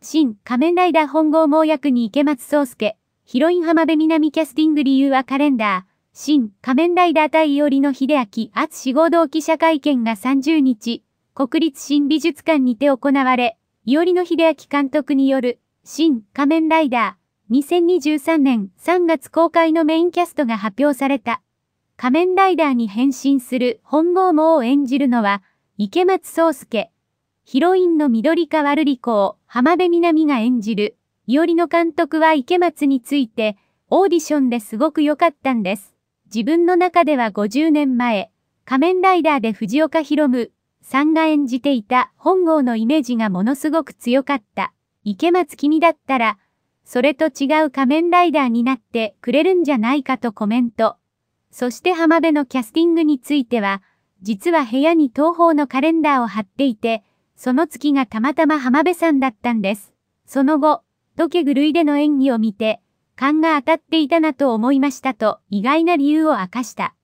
新仮面ライダー本郷猛役に池松壮介、ヒロイン浜辺南キャスティング理由はカレンダー、新仮面ライダー対伊織の秀明厚志合同記者会見が30日、国立新美術館にて行われ、伊織の秀明監督による、新仮面ライダー、2023年3月公開のメインキャストが発表された。仮面ライダーに変身する本郷猛を演じるのは、池松壮介、ヒロインの緑川瑠璃子を浜辺美波が演じる、いおりの監督は池松について、オーディションですごく良かったんです。自分の中では50年前、仮面ライダーで藤岡弘夢さんが演じていた本郷のイメージがものすごく強かった。池松君だったら、それと違う仮面ライダーになってくれるんじゃないかとコメント。そして浜辺のキャスティングについては、実は部屋に東方のカレンダーを貼っていて、その月がたまたま浜辺さんだったんです。その後、土家狂いでの演技を見て、勘が当たっていたなと思いましたと意外な理由を明かした。